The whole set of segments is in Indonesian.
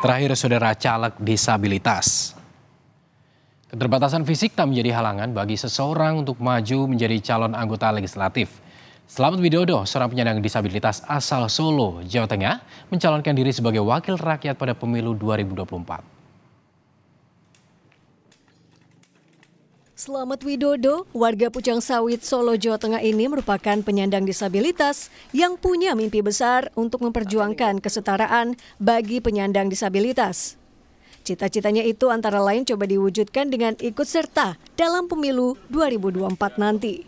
Terakhir, saudara caleg disabilitas. Keterbatasan fisik tak menjadi halangan bagi seseorang untuk maju menjadi calon anggota legislatif. Selamat Widodo, seorang penyandang disabilitas asal Solo, Jawa Tengah, mencalonkan diri sebagai wakil rakyat pada pemilu 2024. Selamat Widodo, warga Pucang Sawit Solo, Jawa Tengah ini merupakan penyandang disabilitas yang punya mimpi besar untuk memperjuangkan kesetaraan bagi penyandang disabilitas. Cita-citanya itu antara lain coba diwujudkan dengan ikut serta dalam pemilu 2024 nanti.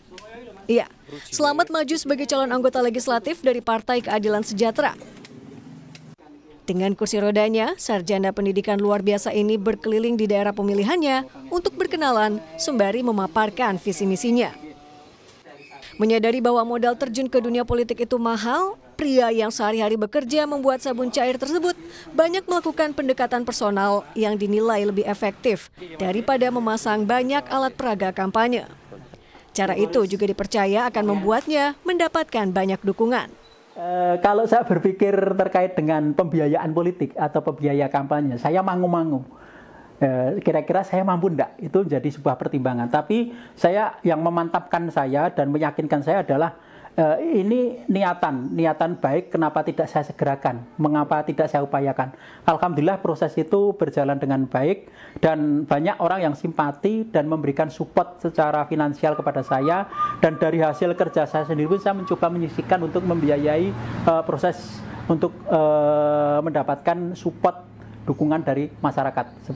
Iya, selamat maju sebagai calon anggota legislatif dari Partai Keadilan Sejahtera dengan kursi rodanya, sarjana pendidikan luar biasa ini berkeliling di daerah pemilihannya untuk berkenalan sembari memaparkan visi misinya. Menyadari bahwa modal terjun ke dunia politik itu mahal, pria yang sehari-hari bekerja membuat sabun cair tersebut banyak melakukan pendekatan personal yang dinilai lebih efektif daripada memasang banyak alat peraga kampanye. Cara itu juga dipercaya akan membuatnya mendapatkan banyak dukungan. Eh, kalau saya berpikir terkait dengan pembiayaan politik atau pembiaya kampanye, saya mangu-mangu. Eh, kira-kira saya mampu enggak? Itu menjadi sebuah pertimbangan. Tapi saya yang memantapkan saya dan meyakinkan saya adalah uh, ini niatan, niatan baik kenapa tidak saya segerakan, mengapa tidak saya upayakan. Alhamdulillah proses itu berjalan dengan baik dan banyak orang yang simpati dan memberikan support secara finansial kepada saya dan dari hasil kerja saya sendiri pun saya mencoba menyisikan untuk membiayai uh, proses untuk uh, mendapatkan support dukungan dari masyarakat.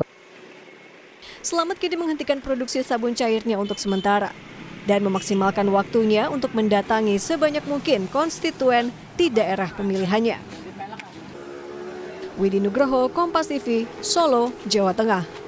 Selamat kini menghentikan produksi sabun cairnya untuk sementara dan memaksimalkan waktunya untuk mendatangi sebanyak mungkin konstituen di daerah pemilihannya. Widi Nugroho, Kompas TV, Solo, Jawa Tengah.